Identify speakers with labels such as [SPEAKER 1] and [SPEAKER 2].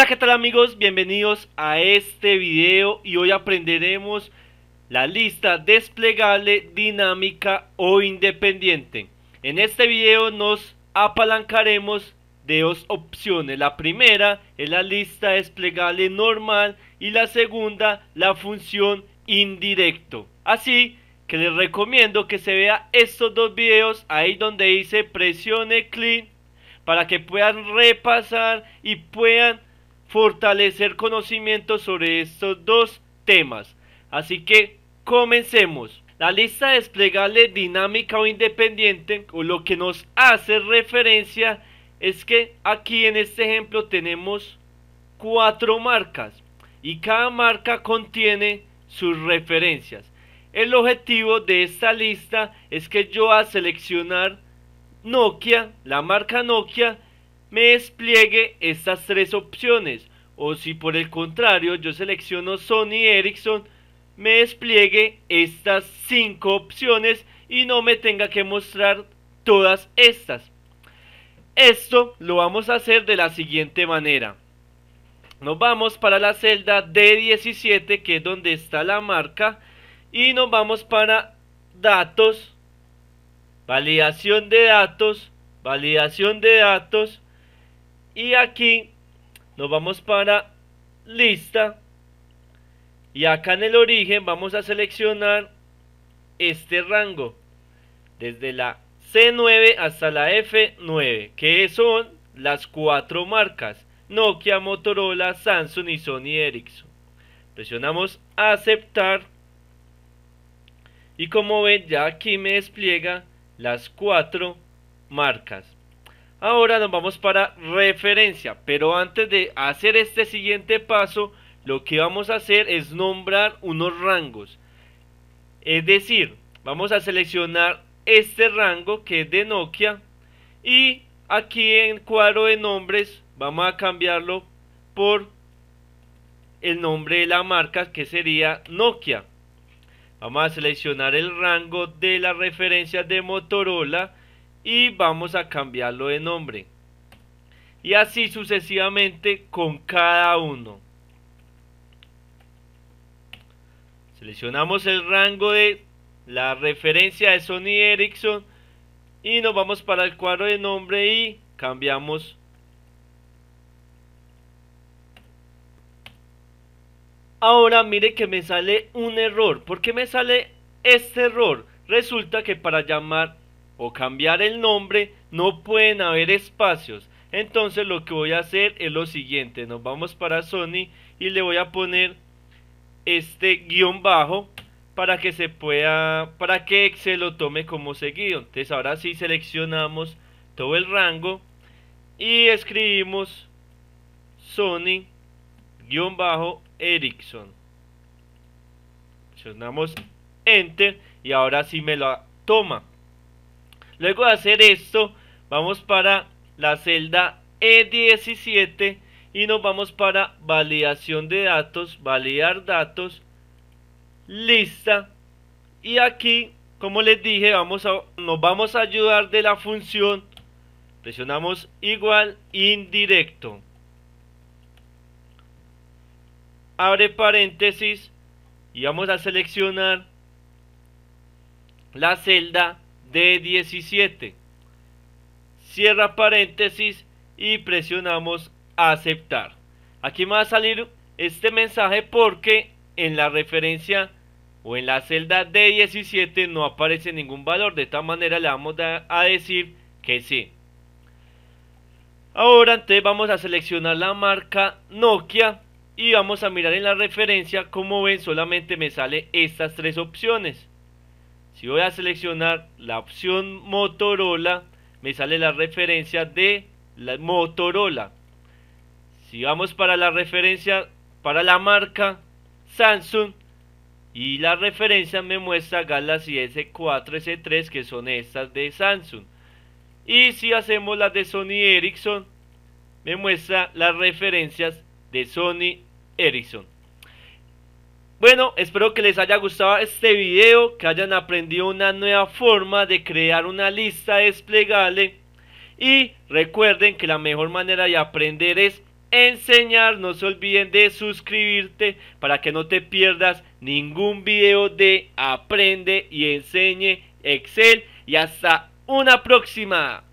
[SPEAKER 1] Hola, ¿qué tal amigos? Bienvenidos a este video y hoy aprenderemos la lista desplegable, dinámica o independiente. En este video nos apalancaremos de dos opciones. La primera es la lista desplegable normal y la segunda la función indirecto. Así que les recomiendo que se vea estos dos videos ahí donde dice presione clic para que puedan repasar y puedan fortalecer conocimiento sobre estos dos temas. Así que comencemos. La lista desplegable dinámica o independiente, o lo que nos hace referencia, es que aquí en este ejemplo tenemos cuatro marcas y cada marca contiene sus referencias. El objetivo de esta lista es que yo a seleccionar Nokia, la marca Nokia, me despliegue estas tres opciones o si por el contrario yo selecciono Sony Ericsson me despliegue estas cinco opciones y no me tenga que mostrar todas estas. Esto lo vamos a hacer de la siguiente manera. Nos vamos para la celda D17 que es donde está la marca y nos vamos para datos, validación de datos, validación de datos y aquí nos vamos para lista. Y acá en el origen vamos a seleccionar este rango. Desde la C9 hasta la F9. Que son las cuatro marcas. Nokia, Motorola, Samsung y Sony Ericsson. Presionamos aceptar. Y como ven ya aquí me despliega las cuatro marcas. Ahora nos vamos para referencia, pero antes de hacer este siguiente paso, lo que vamos a hacer es nombrar unos rangos. Es decir, vamos a seleccionar este rango que es de Nokia y aquí en cuadro de nombres vamos a cambiarlo por el nombre de la marca que sería Nokia. Vamos a seleccionar el rango de la referencia de Motorola y vamos a cambiarlo de nombre y así sucesivamente con cada uno seleccionamos el rango de la referencia de Sony Ericsson y nos vamos para el cuadro de nombre y cambiamos ahora mire que me sale un error ¿por qué me sale este error? resulta que para llamar o cambiar el nombre, no pueden haber espacios. Entonces lo que voy a hacer es lo siguiente, nos vamos para Sony y le voy a poner este guión bajo para que se pueda, para que Excel lo tome como seguido. Entonces ahora sí seleccionamos todo el rango y escribimos Sony guión bajo Ericsson. Presionamos Enter y ahora sí me lo toma. Luego de hacer esto, vamos para la celda E17 y nos vamos para validación de datos, validar datos, lista. Y aquí, como les dije, vamos a, nos vamos a ayudar de la función. Presionamos igual indirecto. Abre paréntesis y vamos a seleccionar la celda D17. Cierra paréntesis y presionamos aceptar. Aquí me va a salir este mensaje porque en la referencia o en la celda D17 no aparece ningún valor. De esta manera le vamos a decir que sí. Ahora entonces vamos a seleccionar la marca Nokia y vamos a mirar en la referencia. Como ven solamente me sale estas tres opciones. Si voy a seleccionar la opción Motorola, me sale la referencia de la Motorola. Si vamos para la referencia para la marca Samsung y la referencia me muestra Galaxy S4, S3 que son estas de Samsung. Y si hacemos las de Sony Ericsson, me muestra las referencias de Sony Ericsson. Bueno, espero que les haya gustado este video, que hayan aprendido una nueva forma de crear una lista desplegable y recuerden que la mejor manera de aprender es enseñar, no se olviden de suscribirte para que no te pierdas ningún video de aprende y enseñe Excel y hasta una próxima.